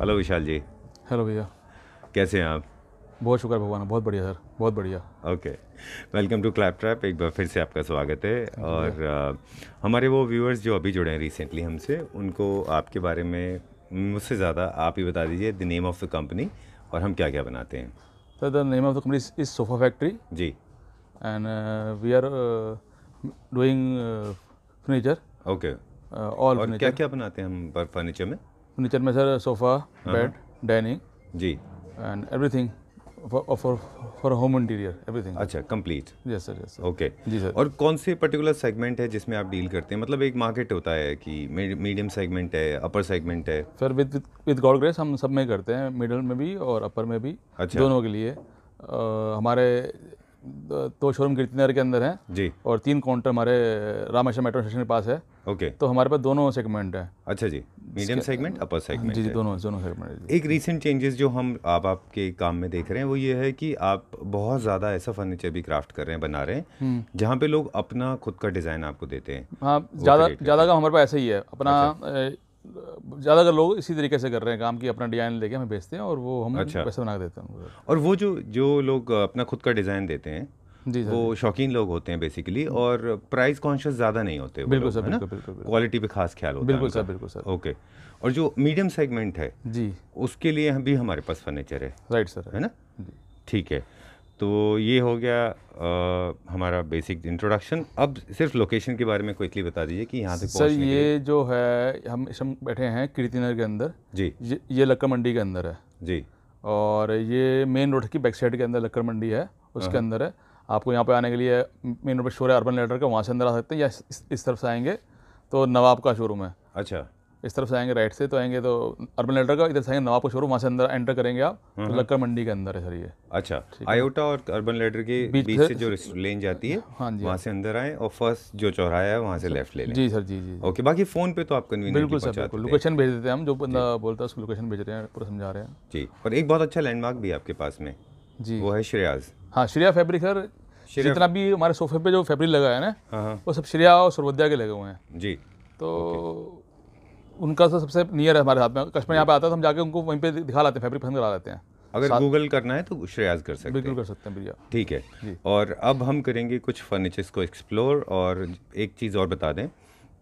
Hello विशाल जी hello भैया कैसे हैं आप बहुत शुक्र भगवान बहुत बढ़िया सर बहुत बढ़िया okay welcome to clap trap एक बार फिर से आपका स्वागत है और आ, हमारे वो व्यूअर्स जो अभी जुड़े हैं रिसेंटली हमसे उनको आपके बारे में मुझसे ज़्यादा आप ही बता दीजिए the name of the company और हम क्या क्या बनाते हैं sir the name of the company is sofa factory ji and we are doing furniture okay uh, और क्या क्या बनाते हैं हम फर्नीचर में फर्नीचर में सर सोफ़ा बेड डाइनिंग जी and everything for for home interior everything अच्छा complete yes sir yes okay जी सर और कौन से पर्टिकुलर सेगमेंट है जिसमें आप डील करते हैं मतलब एक मार्केट होता है कि मीडियम सेगमेंट है अपर सेगमेंट है sir with with God grace हम सब में करते हैं मिडल में भी और अपर में भी अच्छा दोनों के लिए आ, uh, हमारे दो शोरूम कीर्ति नगर के अंदर है जी और तीन काउंटर हमारे रामेश्वर मेट्रो स्टेशन के पास है ओके तो हमारे पास दोनों सेगमेंट है अच्छा जी मीडियम सेगमेंट अपर सेगमेंट जी जी दोनों दोनों सेगमेंट एक रीसेंट चेंजेस जो हम आप आपके काम में देख रहे हैं वो ये है कि आप बहुत ज़्यादा ऐसा फर्नीचर भी क्राफ्ट कर रहे हैं बना रहे हैं हम्म। जहाँ पे लोग अपना खुद का डिज़ाइन आपको देते हैं हाँ ज़्यादा ज़्यादा काम हमारे पास ऐसा ही है अपना अच्छा। ज़्यादातर लोग इसी तरीके से कर रहे हैं काम कि अपना डिज़ाइन लेके हमें भेजते हैं और वो हम अच्छा। पैसे बना देते हैं और वो जो जो लोग अपना खुद का डिज़ाइन देते हैं जी सर, वो शौकीन लोग होते हैं बेसिकली और प्राइस कॉन्शियस ज़्यादा नहीं होते बिल्कुल सर बिल्कुल क्वालिटी पे खास ख्याल होता बिल्कुल सर बिल्कुल सर ओके और जो मीडियम सेगमेंट है जी उसके लिए भी हमारे पास फर्नीचर है राइट सर है ना ठीक है तो ये हो गया आ, हमारा बेसिक इंट्रोडक्शन अब सिर्फ लोकेशन के बारे में क्विकली बता दीजिए कि यहाँ से सर ये जो है हम इस बैठे हैं कीर्ति नगर के अंदर जी ये, ये लक्कर मंडी के अंदर है जी और ये मेन रोड की बैक साइड के अंदर लक्कर मंडी है उसके हाँ। अंदर है आपको यहाँ पे आने के लिए मेन रोड पर शोर है अर्बन लेटर का वहाँ से अंदर आ सकते हैं या इस, इस तरफ से आएंगे तो नवाब का शोरूम है अच्छा इस तरफ से आएंगे राइट से तो आएंगे तो अर्बन लेटर का इधर से आएंगे नवाबपुर शोरूम वहाँ से अंदर एंटर करेंगे आप तो हम्म। लक्कर मंडी के अंदर है सर ये अच्छा आयोटा और अर्बन लेटर के बीच, बीच से जो लेन जाती है हाँ जी वहाँ हाँ। से अंदर आए और फर्स्ट जो चौराहा है वहाँ से लेफ्ट ले लें जी सर जी जी ओके बाकी फ़ोन पे तो आप कन्वीन बिल्कुल सर बिल्कुल लोकेशन भेज देते हैं हम जो बंदा बोलता है उसको लोकेशन भेज रहे हैं पूरा समझा रहे हैं जी और एक बहुत अच्छा लैंडमार्क भी आपके पास में जी वो है श्रेयाज हाँ श्रेया फैब्रिक सर जितना भी हमारे सोफे पे जो फैब्रिक लगा है ना हाँ, हाँ। वो सब श्रेया और सर्वोदया के लगे हुए हैं जी तो उनका सर तो सबसे नियर है हमारे हाथ में कस्टमर यहाँ पे आता है तो हम जाके उनको वहीं पे दिखा लाते हैं फैब्रिक पसंद करा लेते हैं अगर गूगल करना है तो श्रेयाज कर सकते हैं बिल्कुल कर सकते हैं भैया ठीक है और अब हम करेंगे कुछ फर्नीचर्स को एक्सप्लोर और एक चीज़ और बता दें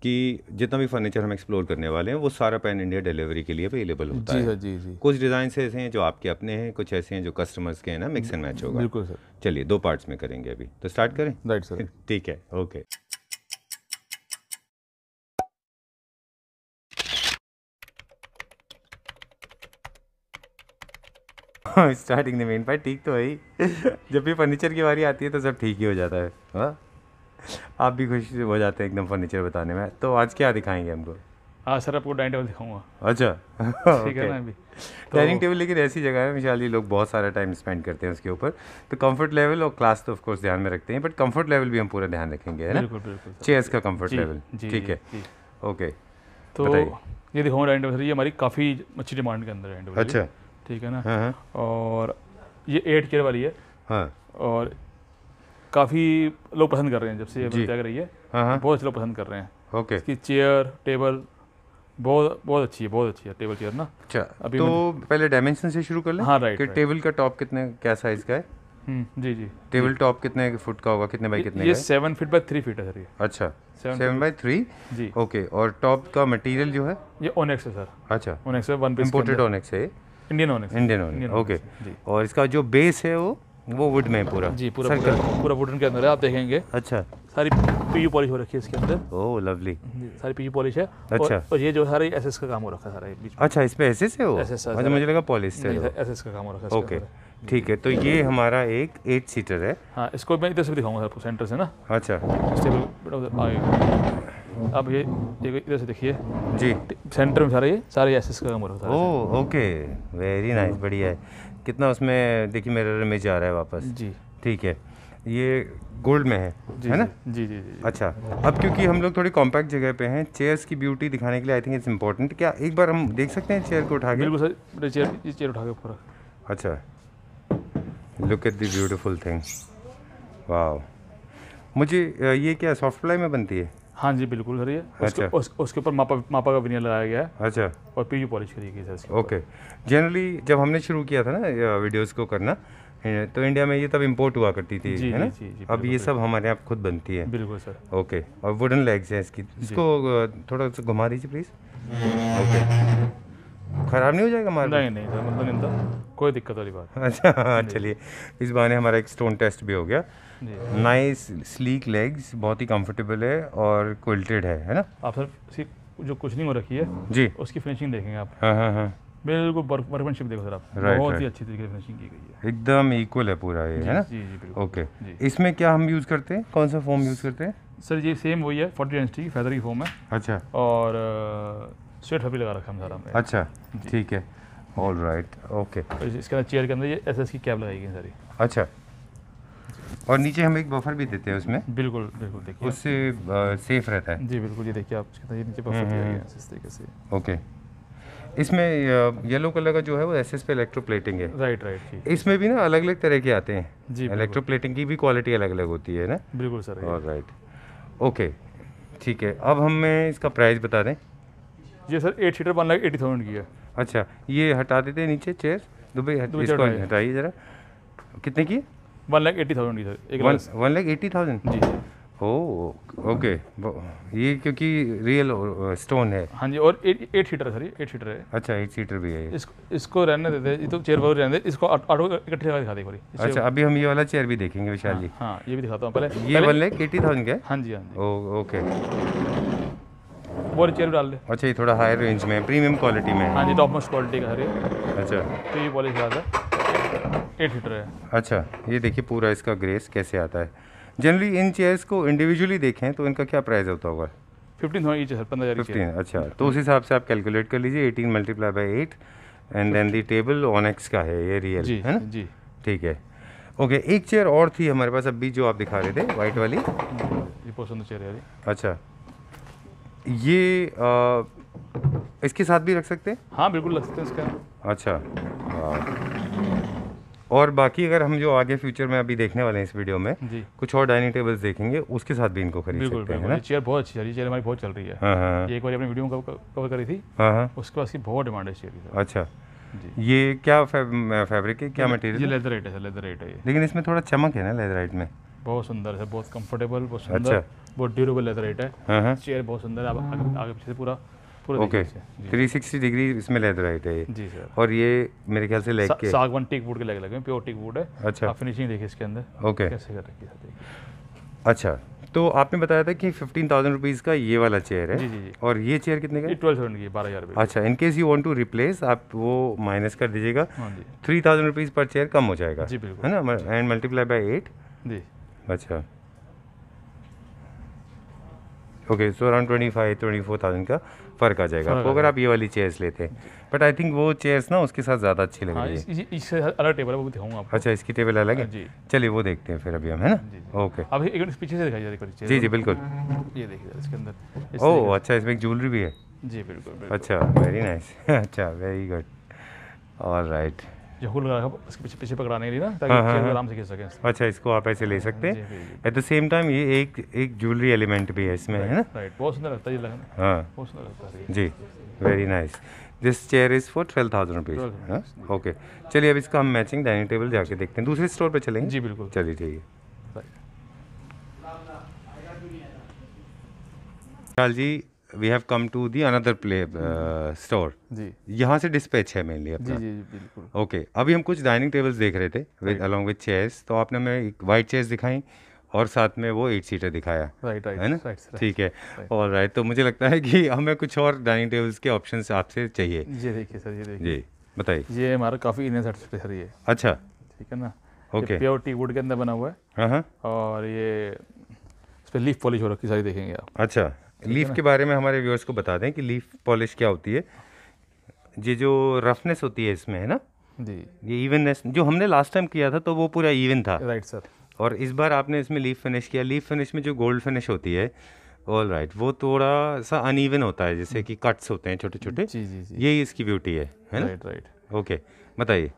कि जितना भी फर्नीचर हम एक्सप्लोर करने वाले हैं वो सारा पैन इंडिया डिलीवरी के लिए अवेलेबल होता जी है जी जी कुछ डिज़ाइन ऐसे हैं जो आपके अपने हैं कुछ ऐसे हैं जो कस्टमर्स के हैं ना मिक्स एंड मैच होगा बिल्कुल सर चलिए दो पार्ट्स में करेंगे अभी तो स्टार्ट करें राइट सर ठीक है ओके स्टार्टिंग मेन पार्ट ठीक तो है जब भी फर्नीचर की बारी आती है तो सब ठीक ही हो जाता है हाँ आप भी खुश हो जाते हैं एकदम फर्नीचर बताने में तो आज क्या दिखाएंगे हमको हाँ सर आपको डाइनिंग टेबल दिखाऊंगा अच्छा ठीक है ना अभी डाइनिंग तो टेबल लेकिन ऐसी जगह है विशाल जी लोग बहुत सारा टाइम स्पेंड करते हैं उसके ऊपर तो कंफर्ट लेवल और क्लास तो ऑफकोर्स ध्यान में रखते हैं बट कंफर्ट लेवल भी हम पूरा ध्यान रखेंगे है ना बिल्कुल बिल्कुल चेयर्स का कम्फर्ट लेवल ठीक है ओके तो ये दिखाऊँ डाइनिंग टेबल ये हमारी काफ़ी अच्छी डिमांड के अंदर है अच्छा ठीक है ना हाँ।, हाँ। और ये एट केयर वाली है हाँ। और काफ़ी लोग पसंद कर रहे हैं जब से ये लग रही है हाँ।, हाँ। बहुत अच्छे लोग पसंद कर रहे हैं ओके इसकी चेयर टेबल बहुत बहुत अच्छी है बहुत अच्छी है टेबल चेयर ना अच्छा अभी तो पहले डायमेंशन से शुरू कर ले हाँ राइट कि टेबल का टॉप कितने क्या साइज़ का है हम्म, जी जी टेबल टॉप कितने फुट का होगा कितने बाई कितने ये seven feet by three feet है सर ये अच्छा सेवन बाई थ्री जी ओके और टॉप का मटेरियल जो है ये ओनेक्स है सर अच्छा ओनेक्स है वन इम्पोर्टेड ओनेक्स है Indian onyx Indian onyx okay और इसका जो बेस है वो वो वुड में पूरा जी पूरा सर्कल पूरा वुडन के अंदर है आप देखेंगे अच्छा सारी पीयू पॉलिश हो रखी है इसके अंदर ओह oh, लवली सारी पीयू पॉलिश है अच्छा और, और ये जो है एसएस का काम हो रखा है सारा बीच अच्छा इसमें एसएस है वो एसएस अच्छा मुझे लगा पॉलिश से एसएस का काम हो रखा है ओके ठीक है तो ये हमारा एक एट सीटर है हाँ इसको मैं इधर से दिखाऊंगा सर सेंटर से ना अच्छा मतलब अब ये इधर से देखिए जी सेंटर में सारे ये सारे एसेस का काम होता है ओह ओके वेरी नाइस बढ़िया है कितना उसमें देखिए मेरा में जा रहा है वापस जी ठीक है ये गोल्ड में है जी, है ना जी जी जी अच्छा अब क्योंकि हम लोग थोड़ी कॉम्पैक्ट जगह पे हैं चेयर्स की ब्यूटी दिखाने के लिए आई थिंक इट्स इम्पोर्टेंट क्या एक बार हम देख सकते हैं चेयर को उठा के बिल्कुल सर चेयर चेयर उठा के ऊपर अच्छा look at the beautiful thing वाह मुझे ये क्या सॉफ्ट प्लाई में बनती है हाँ जी बिल्कुल सर ये अच्छा उस, उसके ऊपर मापा मापा का विनियर लगाया गया है अच्छा और पी यू पॉलिश करी गई सर ओके जनरली जब हमने शुरू किया था ना वीडियोस uh, को करना तो इंडिया में ये तब इम्पोर्ट हुआ करती थी जी, है ना जी, जी, अब ये सब हमारे यहाँ खुद बनती है बिल्कुल सर ओके और वुडन लेग्स हैं इसकी इसको uh, थोड़ा सा घुमा दीजिए प्लीज़ ओके ख़राब नहीं हो जाएगा हमारा नहीं नहीं सर मतलब निंदा कोई दिक्कत वाली बात अच्छा हाँ, चलिए इस बहाने हमारा एक स्टोन टेस्ट भी हो गया नाइस स्लीक लेग्स बहुत ही कंफर्टेबल है और क्विल्टेड है है ना आप सर इसकी जो नहीं हो रखी है जी उसकी फिनिशिंग देखेंगे आप हाँ हाँ, हाँ। बिल्कुल वर्कमैनशिप देखो सर आप right, बहुत right. ही अच्छी तरीके से फिनिशिंग की गई है एकदम इक्वल है पूरा ये है ना जी जी बिल्कुल ओके okay. इसमें क्या हम यूज़ करते हैं कौन सा फोम यूज़ करते हैं सर ये सेम वही है फोर्टी डेंसिटी की फैदर की फोम है अच्छा और स्वेट पपी लगा रखा हमारा अच्छा ठीक है ऑल राइट ओके इसके अंदर चेयर के अंदर ये एस की कैब लगाई गई सारी अच्छा और नीचे हम एक बफर भी देते हैं उसमें बिल्कुल बिल्कुल देखिए उससे सेफ रहता है जी बिल्कुल ये देखिए आप ये नीचे बफर दिया हम्म, गया हम्म। है इस तरीके से ओके इसमें येलो कलर का जो है वो एस एस पे इलेक्ट्रोप्लेटिंग है राइट राइट इसमें भी ना अलग अलग तरह के आते हैं जी इलेक्ट्रोप्लेटिंग की भी क्वालिटी अलग अलग होती है ना बिल्कुल सर और राइट ओके ठीक है अब हमें इसका प्राइस बता दें ये sir eight seater one lakh eighty thousand की है अच्छा ये हटा देते नीचे चेयर दुबई हटाइए जरा कितने की वन लाख एटी थाउजेंड की सर एक वन लाख एटी थाउजेंड जी ओ oh, ओके ये क्योंकि रियल स्टोन uh, है हाँ जी और eight eight seater sir eight seater है अच्छा एट सीटर भी है ये इसको इसको रहने देते ये तो चेयर पर रहने इसको ऑटो इकट्ठे लगा दिखा देखो अच्छा अभी हम ये वाला चेयर भी देखेंगे विशाल हाँ, जी हाँ ये भी दिखाता हूँ पहले ये वन लाख एटी थाउजेंड का हाँ जी हाँ जी ओके oh, वो चेयर डाल दे अच्छा ये थोड़ा हायर रेंज में प्रीमियम क्वालिटी में हाँ जी टॉप मोस्ट क्वालिटी का हर अच्छा तो ये पॉलिश आता है एट हीटर है अच्छा ये देखिए पूरा इसका ग्रेस कैसे आता है जनरली इन चेयर्स को इंडिविजुअली देखें तो इनका क्या प्राइस होता होगा फिफ्टीन होना चाहिए पंद्रह फिफ्टीन अच्छा तो उस हिसाब से आप कैलकुलेट कर लीजिए eighteen multiply by eight and then the table onyx का है ये रियल है ना जी ठीक है ओके एक चेयर और थी हमारे पास अभी जो आप दिखा रहे थे वाइट वाली ये पसंद चेयर है अच्छा ये आ, इसके साथ भी रख सकते हैं हाँ बिल्कुल रख सकते हैं इसका अच्छा और बाकी अगर हम जो आगे फ्यूचर में अभी देखने वाले हैं इस वीडियो में कुछ और डाइनिंग टेबल्स देखेंगे उसके साथ भी इनको खरीद सकते हैं ना चेयर बहुत अच्छी चेयर हमारी बहुत चल रही है हाँ, हाँ, हाँ। ये एक बार अपने वीडियो में कवर करी थी उसके बाद बहुत डिमांड है चेयर की अच्छा ये क्या फैब्रिक है क्या मटेरियल लेदर रेट है लेदर रेट है लेकिन इसमें थोड़ा चमक है ना लेदर राइट में बहुत सुंदर है बहुत कंफर्टेबल बहुत सुंदर अच्छा। बहुत ड्यूरेबल लेदर रेट है चेयर हाँ, हाँ। बहुत सुंदर है आगे, आगे पीछे पूरा ओके थ्री सिक्सटी डिग्री इसमें लेदर राइट है ये जी सर और ये मेरे ख्याल से लेग के सागवान टिक वुड के लेग लगे प्योर टिक वुड है अच्छा फिनिशिंग देखिए इसके अंदर ओके कैसे कर रखी है अच्छा तो आपने बताया था कि फिफ्टीन थाउजेंड रुपीज़ का ये वाला चेयर है जी जी जी और ये चेयर कितने का ट्वेल्व थाउजेंड की बारह हज़ार अच्छा in case you want to replace आप वो माइनस कर दीजिएगा three thousand rupees per chair कम हो जाएगा जी बिल्कुल है ना एंड मल्टीप्लाई बाई एट जी अच्छा okay so around twenty five twenty four thousand का फ़र्क आ जाएगा अगर आप ये वाली चेयर्स लेते हैं बट आई थिंक वो चेयर्स ना उसके साथ ज़्यादा अच्छी लग हाँ, रही है इस, अलग टेबल वो अच्छा इसकी टेबल अलग है हाँ, चलिए वो देखते हैं फिर अभी हम है ना ओके अभी एक पीछे से दिखाई जा जी जी बिल्कुल ये देखिए इसके अंदर ओह अच्छा इसमें एक ज्वेलरी भी है जी बिल्कुल अच्छा वेरी नाइस अच्छा वेरी गुड ऑल राइट जहू लगा इसके पीछे पीछे पकड़ाने के लिए ना ताकि हाँ, हाँ, हाँ, आराम से खेल सकें अच्छा इसको आप ऐसे ले हाँ, सकते हैं एट द सेम टाइम ये एक एक ज्वेलरी एलिमेंट भी है इसमें है ना राइट बहुत सुंदर लगता है ये लगना हाँ बहुत सुंदर लगता है जी very nice this chair is for twelve thousand rupees okay चलिए अब इसका हम मैचिंग डाइनिंग टेबल जाके देखते हैं दूसरे स्टोर पर चलेंगे जी बिल्कुल चलिए ठीक है चल जी we have come to the another play store जी यहाँ से डिस्पैच है मेनली अपना जी जी बिल्कुल ओके okay. अभी हम कुछ डाइनिंग टेबल्स देख रहे थे विद अलॉन्ग विद चेयर्स तो आपने हमें एक वाइट चेयर्स दिखाई और साथ में वो एट सीटर दिखाया राइट राइट है ना ठीक है और राइट तो मुझे लगता है कि हमें कुछ और डाइनिंग टेबल्स के ऑप्शन आपसे चाहिए ये देखिए सर ये देखिए जी बताइए ये हमारा काफ़ी इन सर ये अच्छा ठीक है ना ओके प्योर टी वुड के अंदर बना हुआ है हाँ, हाँ। और ये इस पर लीफ पॉलिश हो रखी सारी देखेंगे आप अच्छा लीफ के बारे में हमारे व्यूअर्स को बता दें कि लीफ पॉलिश क्या होती है ये जो रफनेस होती है इसमें है ना जी ये इवननेस जो हमने लास्ट टाइम किया था तो वो पूरा इवन था राइट सर और इस बार आपने इसमें लीफ फिनिश किया लीफ फिनिश में जो गोल्ड फिनिश होती है ऑल राइट right, वो थोड़ा सा अनइवन होता है जैसे कि कट्स होते हैं छोटे छोटे जी जी जी यही इसकी ब्यूटी है है ना राइट राइट ओके बताइए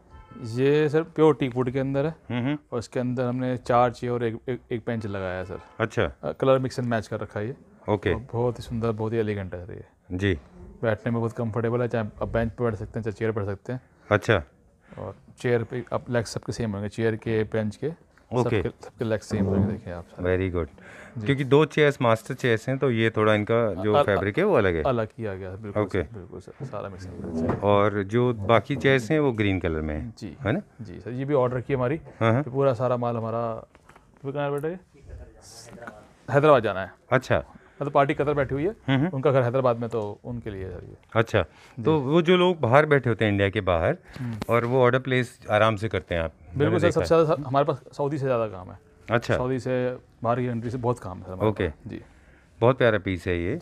ये सर प्योर टीक वुड के अंदर है हम्म, हम्म। और इसके अंदर हमने चार ची और एक एक, एक पेंच लगाया है सर अच्छा कलर मिक्स एंड मैच कर रखा है ये ओके बहुत ही सुंदर बहुत ही एलिगेंट है ये जी बैठने में बहुत कंफर्टेबल है चाहे आप बेंच पर बैठ सकते हैं चाहे चेयर पर बैठ सकते हैं अच्छा और चेयर पे आप लेग सबके सेम होंगे चेयर के बेंच के ओके सबके लेग सेम होंगे देखिए आप वेरी गुड क्योंकि दो चेयर्स मास्टर चेयर्स हैं तो ये थोड़ा इनका जो फैब्रिक है वो अलग है अलग किया गया है बिल्कुल ओके बिल्कुल सर सारा मिक्सिंग अच्छा। और जो बाकी चेयर्स हैं वो ग्रीन कलर में है जी है ना जी सर ये भी ऑर्डर की हमारी हाँ, हाँ। पूरा सारा माल हमारा कहाँ बेटा हैदराबाद जाना है अच्छा मतलब पार्टी कतर बैठी हुई है हम्म, हम्म। उनका घर हैदराबाद में तो उनके लिए है अच्छा तो वो जो लोग बाहर बैठे होते हैं इंडिया के बाहर हम्म। और वो ऑर्डर प्लेस आराम से करते हैं आप बिल्कुल सर सबसे ज़्यादा हमारे पास सऊदी से ज़्यादा काम है अच्छा सऊदी से बाहर की कंट्री से बहुत काम है ओके जी बहुत प्यारा पीस है ये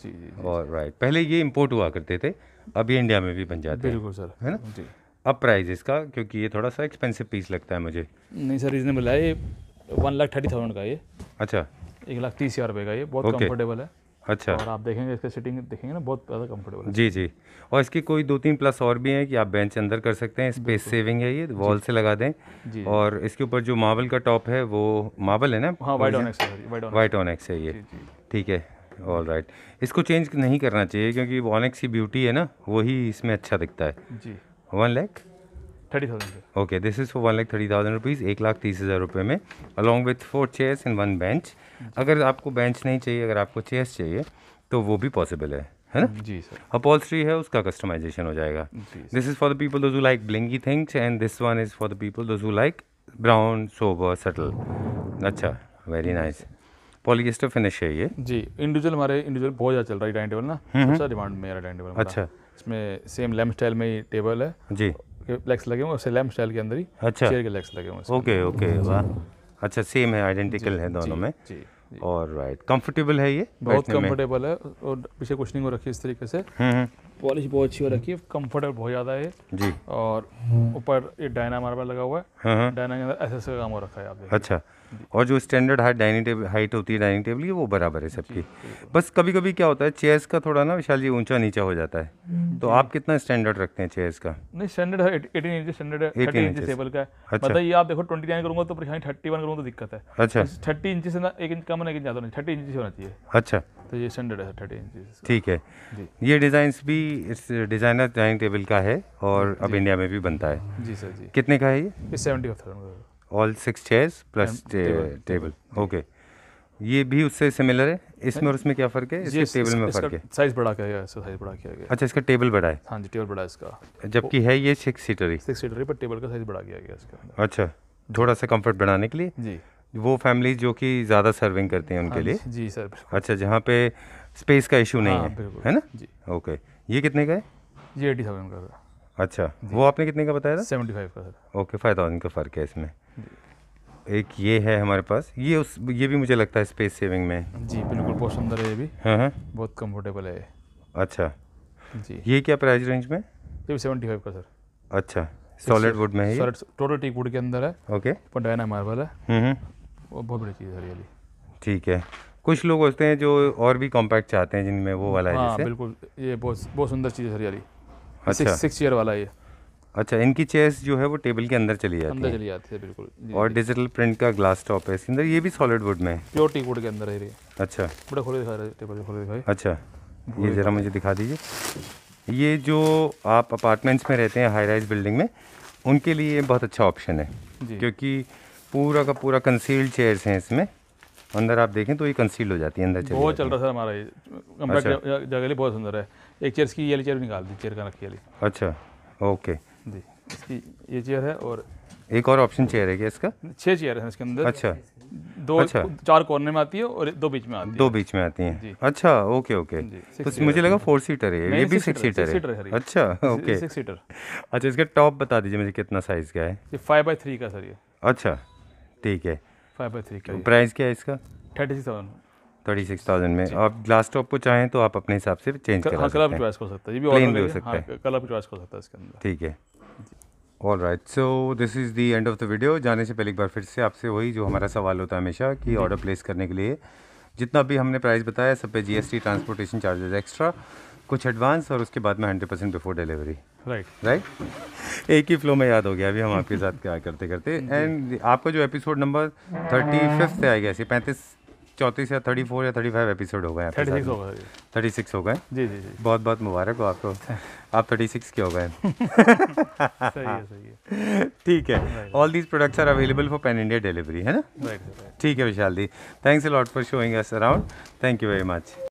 और राइट पहले ये इम्पोर्ट हुआ करते थे अब ये इंडिया में भी बन जाते हैं बिल्कुल सर है ना जी अब प्राइस इसका क्योंकि ये थोड़ा सा एक्सपेंसिव पीस लगता है मुझे नहीं सर रीजनेबल है ये वन लाख थर्टी थाउजेंड का ये अच्छा एक लाख तीस हज़ार रुपये का ये बहुत कंफर्टेबल है अच्छा और आप देखेंगे इसके सिटिंग देखेंगे ना बहुत ज़्यादा कंफर्टेबल जी जी और इसकी कोई दो तीन प्लस और भी हैं कि आप बेंच अंदर कर सकते हैं स्पेस सेविंग है ये वॉल से लगा दें जी और इसके ऊपर जो मार्बल का टॉप है वो मार्बल है ना हाँ वाइट ऑनक्स है वाइट ऑनक्स है ये ठीक है ऑल राइट इसको चेंज नहीं करना चाहिए क्योंकि एक्स की ब्यूटी है ना वही इसमें अच्छा दिखता है जी one lakh thirty thousand okay this is for one lakh thirty thousand rupees एक लाख तीस हज़ार रुपये में along with four chairs in one bench अगर आपको बेंच नहीं चाहिए अगर आपको चेयर्स चाहिए तो वो भी पॉसिबल है है ना जी सर अपॉल्स्ट्री है उसका कस्टमाइजेशन हो जाएगा this is for the people those like blingy things and this one is for the people those like brown sober subtle अच्छा वेरी नाइस पॉलिएस्टर फिनिश है ये जी इंडिविजुअल हमारे इंडिविजुअल बहुत ज़्यादा चल रहा है डाइनिंग टेबल ना हम्म, हम्म। अच्छा डिमांड में आ डाइनिंग टेबल अच्छा इसमें सेम लैम्प स्टाइल में ही टेबल है जी लेग्स लगे हुए उससे लैम्प स्टाइल के अंदर ही अच्छा चेयर के लेग्स लगे हुए ओके ओके वाह अच्छा सेम है आइडेंटिकल है दोनों में और राइट कंफर्टेबल है ये बहुत कंफर्टेबल है और पीछे कुछ नहीं हो रखी इस तरीके से पॉलिश हम्म, हम्म। बहुत अच्छी हो रखी है कंफर्टेबल बहुत ज़्यादा है जी और ऊपर ये डायना मार्बल लगा हुआ है हाँ, हाँ। डायना के अंदर एस का काम हो रखा है आप अच्छा और जो standard height dining table height होती है डाइनिंग टेबल की वो बराबर है सबकी बस कभी कभी क्या होता है चेयर्स का थोड़ा ना विशाल जी ऊंचा नीचा हो जाता है हम्म, तो आप कितना स्टैंडर्ड रखते हैं चेयर्स का नहीं स्टैंडर्ड है एटीन इंच स्टैंडर्ड है इंच टेबल का अच्छा मतलब ये आप देखो ट्वेंटी नाइन करूंगा तो परेशानी थर्टी वन करूंगा तो दिक्कत है अच्छा थर्टी इंच से ना एक इंच कम नहीं ज़्यादा नहीं थर्टी इंच होना चाहिए अच्छा तो ये स्टैंडर्ड है थर्टी इंच ठीक है ये डिज़ाइन भी इस डिज़ाइनर डाइनिंग टेबल का है और अब इंडिया में भी बनता है जी सर जी कितने का है ये सेवेंटी फाइव थाउजेंड का all six chairs plus table okay ये भी उससे सिमिलर है इसमें और उसमें क्या फ़र्क है इसके टेबल में फ़र्क है साइज़ बड़ा किया गया साइज़ बड़ा किया गया अच्छा इसका टेबल बड़ा है हाँ जी टेबल बड़ा है इसका जबकि है ये सिक्स सीटर ही सिक्स सीटर ही पर टेबल का साइज़ बड़ा किया गया इसका अच्छा थोड़ा सा कंफर्ट बढ़ाने के लिए जी वो फैमिली जो कि ज़्यादा सर्विंग करते हैं उनके हाँ लिए जी सर अच्छा जहाँ पे स्पेस का इशू नहीं हाँ, है है ना जी ओके ये कितने का है ये एटी थाउजेंड का अच्छा वो आपने कितने का बताया था सेवेंटी फाइव का सर ओके फाइव थाउजेंड का फ़र्क है इसमें एक ये है हमारे पास ये उस ये भी मुझे लगता है स्पेस सेविंग में जी बिल्कुल बहुत सुंदर है ये भी हाँ हाँ बहुत कम्फर्टेबल है अच्छा जी ये क्या प्राइस रेंज में ये सेवेंटी फाइव का सर अच्छा सॉलिड वुड में है सॉलिड टोटल टीक वुड के अंदर है ओके पंडाइना मार्बल है हम्म, हम्म। वो बहुत बड़ी चीज़ है हरियाली ठीक है कुछ लोग होते हैं जो और भी कॉम्पैक्ट चाहते हैं जिनमें वो वाला हाँ, है हाँ, बिल्कुल ये बहुत बहुत सुंदर चीज़ है हरियाली अच्छा सिक्स ईयर वाला ये अच्छा इनकी चेयर्स जो है वो टेबल के अंदर चली जाती अंदर चली जाती है बिल्कुल और डिजिटल प्रिंट का ग्लास टॉप है इसके अंदर ये भी सॉलिड वुड में है प्योर टी वुड के अंदर है अच्छा बड़े खोले दिखा रहे टेबल खोले दिखाई अच्छा ये ज़रा मुझे दिखा दीजिए ये जो आप अपार्टमेंट्स में रहते हैं हाई राइज बिल्डिंग में उनके लिए बहुत अच्छा ऑप्शन है क्योंकि पूरा का पूरा कंसील्ड चेयर्स हैं इसमें अंदर आप देखें तो ये कंसील हो जाती है अंदर बहुत चल रहा है हमारा ये कमरा अच्छा। जगह लिए बहुत सुंदर है एक चेयर की ये चेयर निकाल दी चेयर का रखी वाली अच्छा ओके जी इसकी ये चेयर है और एक और ऑप्शन चेयर है क्या इसका छः चेयर है इसके अंदर अच्छा दो अच्छा। चार कॉर्नर में आती है और दो बीच में आती है दो बीच में आती है अच्छा ओके ओके तो मुझे लगा फोर सीटर है ये भी सिक्स सीटर है अच्छा ओके सिक्स सीटर अच्छा इसका टॉप बता दीजिए मुझे कितना साइज़ का है ये फाइव बाई थ्री का सर ये अच्छा ठीक है फाइव बाई थ्री का प्राइस क्या है इसका thirty six thousand thirty six thousand में आप ग्लास टॉप को चाहें तो आप अपने हिसाब से चेंज कर हाँ, कलर चॉइस कर सकते हैं ये भी प्लेन भी हो सकता है हाँ, कलर भी चॉइस कर सकता है इसके अंदर ठीक है all right so this is the end of the video जाने से पहले एक बार फिर से आपसे वही जो हमारा सवाल होता है हमेशा कि ऑर्डर प्लेस करने के लिए जितना भी हमने प्राइस बताया सब पे जीएसटी ट्रांसपोर्टेशन चार्जेज एक्स्ट्रा कुछ एडवांस और उसके बाद में hundred percent before delivery right right एक ही फ्लो में याद हो गया अभी हम आपके साथ क्या करते करते एंड आपका जो episode number thirty fifth I guess पैंतीस चौंतीस या थर्टी फोर या थर्टी फाइव एपिसोड हो गए थर्टी सिक्स हो गए जी जी जी बहुत बहुत मुबारक हो आपको आप थर्टी सिक्स के हो गए ठीक है all these products are available for pan India delivery है ना ठीक है Vishal the thanks lot for showing us around thank you very much